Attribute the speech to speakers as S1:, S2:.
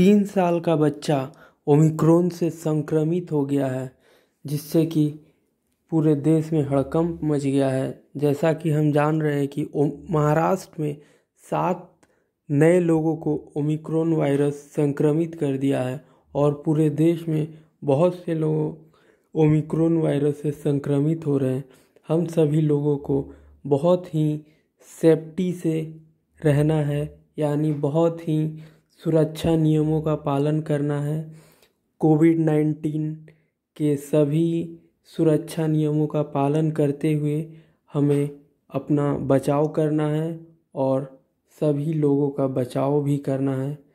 S1: तीन साल का बच्चा ओमिक्रोन से संक्रमित हो गया है जिससे कि पूरे देश में हड़कंप मच गया है जैसा कि हम जान रहे हैं कि महाराष्ट्र में सात नए लोगों को ओमिक्रोन वायरस संक्रमित कर दिया है और पूरे देश में बहुत से लोग ओमिक्रोन वायरस से संक्रमित हो रहे हैं हम सभी लोगों को बहुत ही सेफ्टी से रहना है यानी बहुत ही सुरक्षा नियमों का पालन करना है कोविड नाइन्टीन के सभी सुरक्षा नियमों का पालन करते हुए हमें अपना बचाव करना है और सभी लोगों का बचाव भी करना है